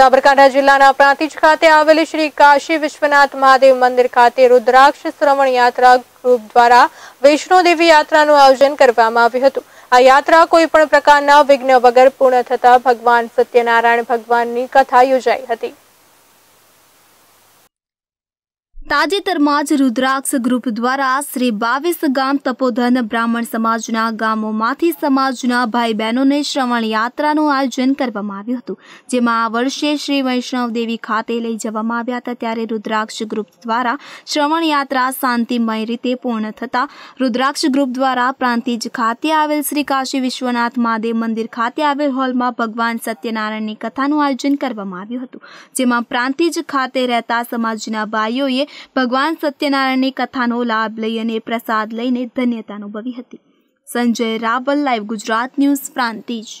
સાબરકાંઠા જિલ્લાના પ્રાંતિજ ખાતે આવેલી શ્રી કાશી વિશ્વનાથ મહાદેવ મંદિર ખાતે રુદ્રાક્ષ શ્રવણ યાત્રા ગ્રુપ દ્વારા વૈષ્ણોદેવી યાત્રાનું આયોજન કરવામાં આવ્યું હતું આ યાત્રા કોઈ પણ પ્રકારના વિઘ્ન વગર પૂર્ણ થતા ભગવાન સત્યનારાયણ ભગવાનની કથા યોજાઈ હતી તાજેતરમાં જ રુદ્રાક્ષ ગ્રુપ દ્વારા શ્રી બાવીસ ગામ તપોધન બ્રાહ્મણ સમાજના ગામોમાંથી સમાજના ભાઈ બહેનોને શ્રવણ યાત્રાનું આયોજન કરવામાં આવ્યું હતું જેમાં આ વર્ષે શ્રી વૈષ્ણવદેવી ખાતે લઈ જવામાં આવ્યા હતા ત્યારે રુદ્રાક્ષ ગ્રુપ દ્વારા શ્રવણ યાત્રા શાંતિમય રીતે પૂર્ણ થતાં રુદ્રાક્ષ ગ્રુપ દ્વારા પ્રાંતિજ ખાતે આવેલ શ્રી કાશી વિશ્વનાથ મહાદેવ મંદિર ખાતે આવેલ હોલમાં ભગવાન સત્યનારાયણની કથાનું આયોજન કરવામાં આવ્યું હતું જેમાં પ્રાંતિજ ખાતે રહેતા સમાજના ભાઈઓએ ભગવાન સત્યનારાયણની કથાનો લાભ લઈ અને પ્રસાદ લઈને ધન્યતા અનુભવી હતી સંજય રાવલ લાઈવ ગુજરાત ન્યૂઝ પ્રાંતિજ